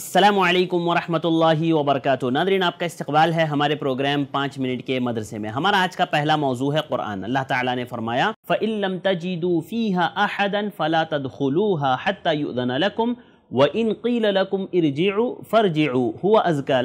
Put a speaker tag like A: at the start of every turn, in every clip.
A: अल्लाम वरहमल वबरक नादरीन आपका इस्तबाल है हमारे प्रोग्राम पाँच मिनट के मदरसे में हमारा आज का पहला मौजू है कुरान अल्लाह ताला ने फरमाया फ़िल्म तजीदू फ़ी अहदन फ़ला तदखलूहा हत्ता युदन व इन कील लकुम इरजिउ हुआ अजका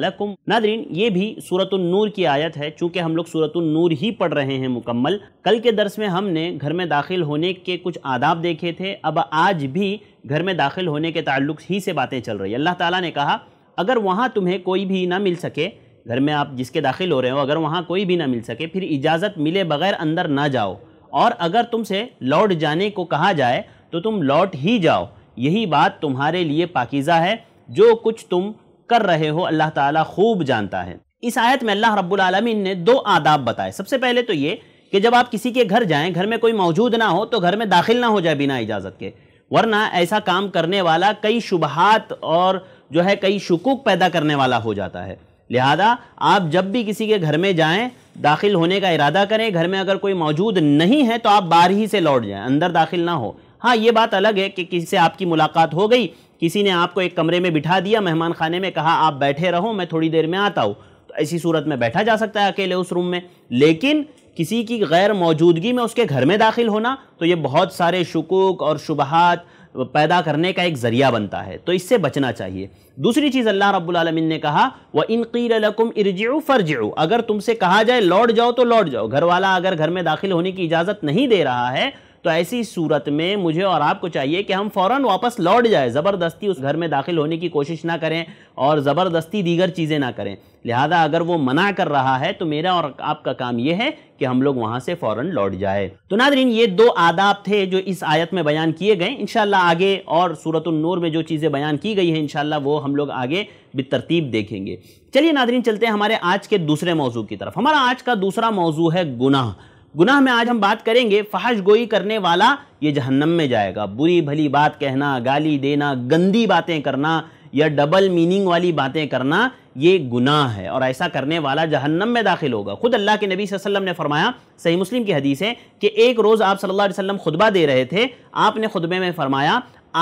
A: नादरीन ये भी सूरत नूर की आयत है चूँकि हम लोग सूरत नूर ही पढ़ रहे हैं मुकम्मल कल के दरस में हमने घर में दाखिल होने के कुछ आदाब देखे थे अब आज भी घर में दाखिल होने के ताल्लुक ही से बातें चल रही अल्लाह ताला ने कहा अगर वहाँ तुम्हें कोई भी ना मिल सके घर में आप जिसके दाखिल हो रहे हो अगर वहाँ कोई भी ना मिल सके फिर इजाज़त मिले बगैर अंदर ना जाओ और अगर तुमसे लौट जाने को कहा जाए तो तुम लौट ही जाओ यही बात तुम्हारे लिए पाकिज़ा है जो कुछ तुम कर रहे हो अल्लाह ताला खूब जानता है इस आयत में अल्लाह रब्बुल आलमीन ने दो आदाब बताए सबसे पहले तो ये कि जब आप किसी के घर जाएं घर में कोई मौजूद ना हो तो घर में दाखिल ना हो जाए बिना इजाज़त के वरना ऐसा काम करने वाला कई शुबहात और जो है कई शकूक पैदा करने वाला हो जाता है लिहाजा आप जब भी किसी के घर में जाएं दाखिल होने का इरादा करें घर में अगर कोई मौजूद नहीं है तो आप बाहर ही से लौट जाएं अंदर दाखिल ना हो हाँ ये बात अलग है कि किसी से आपकी मुलाकात हो गई किसी ने आपको एक कमरे में बिठा दिया मेहमान खाने में कहा आप बैठे रहो मैं थोड़ी देर में आता हूँ तो ऐसी सूरत में बैठा जा सकता है अकेले उस रूम में लेकिन किसी की गैर मौजूदगी में उसके घर में दाखिल होना तो ये बहुत सारे शकूक और शुबहत पैदा करने का एक ज़रिया बनता है तो इससे बचना चाहिए दूसरी चीज़ अल्लाह रब्लमिन ने कहा व इन लकुम इरजू अगर तुमसे कहा जाए लौट जाओ तो लौट जाओ घर वाला अगर घर में दाखिल होने की इजाज़त नहीं दे रहा है तो ऐसी सूरत में मुझे और आपको चाहिए कि हम फ़ौरन वापस लौट जाए ज़बरदस्ती उस घर में दाखिल होने की कोशिश ना करें और ज़बरदस्ती दीगर चीज़ें ना करें लिहाजा अगर वो मना कर रहा है तो मेरा और आपका काम ये है कि हम लोग वहाँ से फ़ौर लौट जाए तो नादरीन ये दो आदाब थे जो इस आयत में बयान किए गए इन आगे और सूरत नूर में जो चीज़ें बयान की गई हैं इन वो हम लोग आगे तरतीब देखेंगे चलिए नादरीन चलते हैं हमारे आज के दूसरे मौजू की तरफ हमारा आज का दूसरा मौजू है गुनाह गुनाह में आज हम बात करेंगे फहश गोई करने वाला ये जहन्नम में जाएगा बुरी भली बात कहना गाली देना गंदी बातें करना या डबल मीनिंग वाली बातें करना ये गुनाह है और ऐसा करने वाला जहन्नम में दाखिल होगा खुद अल्लाह के नबी वसल्लम ने फरमाया सही मुस्लिम की हदीस है कि एक रोज़ आप सल्लल्लाहु अलैहि वसल्लम खुतबा दे रहे थे आपने खुतबे में फरमाया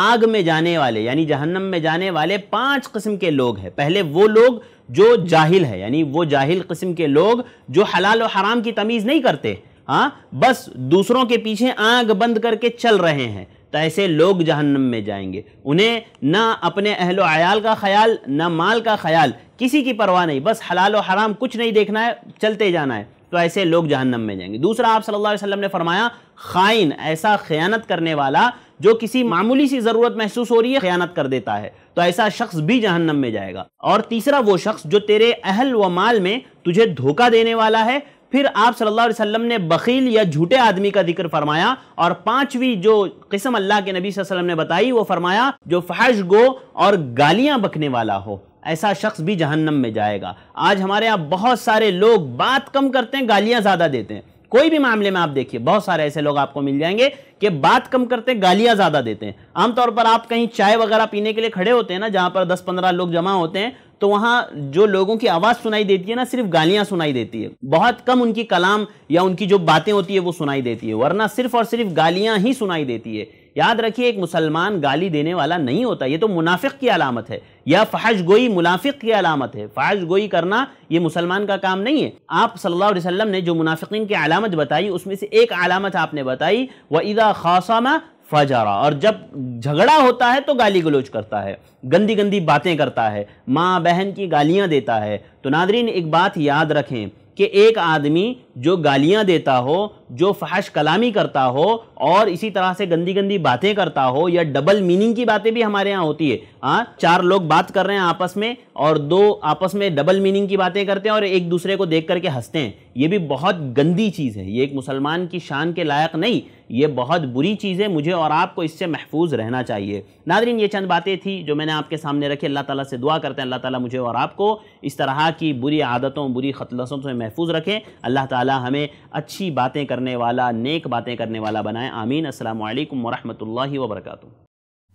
A: आग में जाने वाले यानी जहन्नम में जाने वाले पांच किस्म के लोग हैं पहले वो लोग जो जाहिल है यानी वो जाहिल किस्म के लोग जो हलाल और हराम की तमीज़ नहीं करते हाँ बस दूसरों के पीछे आंख बंद करके चल रहे हैं तो ऐसे लोग जहन्नम में जाएंगे उन्हें ना अपने अहलो आयाल का ख्याल ना माल का ख्याल किसी की परवाह नहीं बस हलाल और हराम कुछ नहीं देखना है चलते जाना है तो ऐसे लोग जहन्नम में जाएंगे दूसरा आप सल्लल्लाहु अलैहि वसल्लम ने फरमाया खाइन ऐसा खयानत करने वाला जो किसी मामूली सी ज़रूरत महसूस हो रही है खयानत कर देता है तो ऐसा शख्स भी जहन्नम में जाएगा और तीसरा वो शख्स जो तेरे अहल व माल में तुझे धोखा देने वाला है फिर आप सल्लल्लाहु अलैहि वसल्लम ने बखील या झूठे आदमी का जिक्र फरमाया और पांचवी जो किस्म अल्लाह के नबी वसल्लम ने बताई वो फरमाया जो फहश गो और गालियां बकने वाला हो ऐसा शख्स भी जहन्नम में जाएगा आज हमारे यहाँ बहुत सारे लोग बात कम करते हैं गालियां ज़्यादा देते हैं कोई भी मामले में आप देखिए बहुत सारे ऐसे लोग आपको मिल जाएंगे कि बात कम करते हैं गालियां ज्यादा देते हैं आमतौर पर आप कहीं चाय वगैरह पीने के लिए खड़े होते हैं ना जहां पर दस पंद्रह लोग जमा होते हैं तो वहां जो लोगों की आवाज़ सुनाई देती है ना सिर्फ गालियां सुनाई देती है बहुत कम उनकी कलाम या उनकी जो बातें होती है वो सुनाई देती है वरना सिर्फ और सिर्फ गालियां ही सुनाई देती है याद रखिए एक मुसलमान गाली देने वाला नहीं होता ये तो मुनाफिक की अलामत है या फहश गोई मुनाफिक की अलामत है फहज गोई करना ये मुसलमान का काम नहीं है आप सल्लल्लाहु अलैहि वसल्लम ने जो मुनाफिकीन की अलामत बताई उसमें से एक अलामत आपने बताई व इदा खासामा फजारा और जब झगड़ा होता है तो गाली गलोच करता है गंदी गंदी बातें करता है माँ बहन की गालियाँ देता है तो नादरीन एक बात याद रखें कि एक आदमी जो गालियाँ देता हो जो फहश कलामी करता हो और इसी तरह से गंदी गंदी बातें करता हो या डबल मीनिंग की बातें भी हमारे यहाँ होती है हाँ चार लोग बात कर रहे हैं आपस में और दो आपस में डबल मीनिंग की बातें करते हैं और एक दूसरे को देख करके हंसते हैं ये भी बहुत गंदी चीज़ है ये एक मुसलमान की शान के लायक नहीं ये बहुत बुरी चीज़ है मुझे और आपको इससे महफूज रहना चाहिए नादरीन ये चंद बातें थी जो मैंने आपके सामने रखी अल्लाह ताला से दुआ करते हैं अल्लाह ताला मुझे और आपको इस तरह की बुरी आदतों बुरी खतलसों से महफूज रखें अल्लाह ताला हमें अच्छी बातें करने वाला नेक बातें करने वाला बनाए आमीन अस्सलाम वालेकुम वरहमतुल्लाहि वबरकातुहू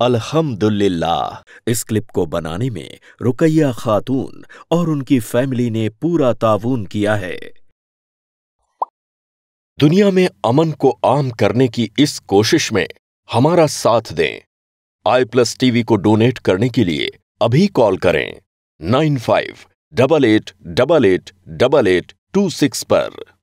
B: अल्हम्दुलिल्लाह इस क्लिप को बनाने में रुकैया खातून और उनकी फैमिली ने पूरा ताउन किया है दुनिया में अमन को आम करने की इस कोशिश में हमारा साथ दें आई प्लस टीवी को डोनेट करने के लिए अभी कॉल करें nine five double eight double eight double eight two six पर